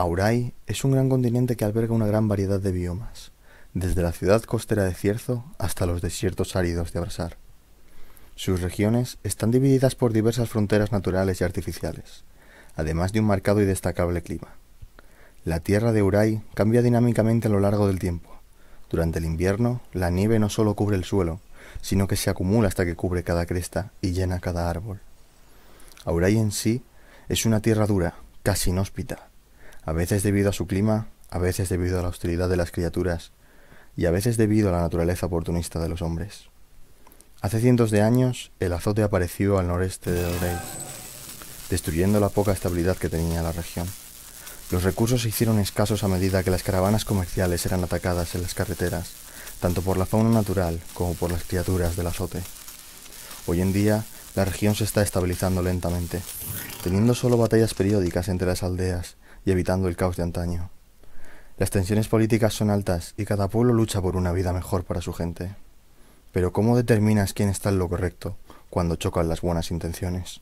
Auray es un gran continente que alberga una gran variedad de biomas, desde la ciudad costera de Cierzo hasta los desiertos áridos de Abrasar. Sus regiones están divididas por diversas fronteras naturales y artificiales, además de un marcado y destacable clima. La tierra de Uray cambia dinámicamente a lo largo del tiempo. Durante el invierno, la nieve no solo cubre el suelo, sino que se acumula hasta que cubre cada cresta y llena cada árbol. Auray en sí es una tierra dura, casi inhóspita, a veces debido a su clima, a veces debido a la hostilidad de las criaturas y a veces debido a la naturaleza oportunista de los hombres. Hace cientos de años, el azote apareció al noreste de Rey, destruyendo la poca estabilidad que tenía la región. Los recursos se hicieron escasos a medida que las caravanas comerciales eran atacadas en las carreteras, tanto por la fauna natural como por las criaturas del azote. Hoy en día, la región se está estabilizando lentamente, teniendo solo batallas periódicas entre las aldeas y evitando el caos de antaño. Las tensiones políticas son altas y cada pueblo lucha por una vida mejor para su gente. Pero ¿cómo determinas quién está en lo correcto cuando chocan las buenas intenciones?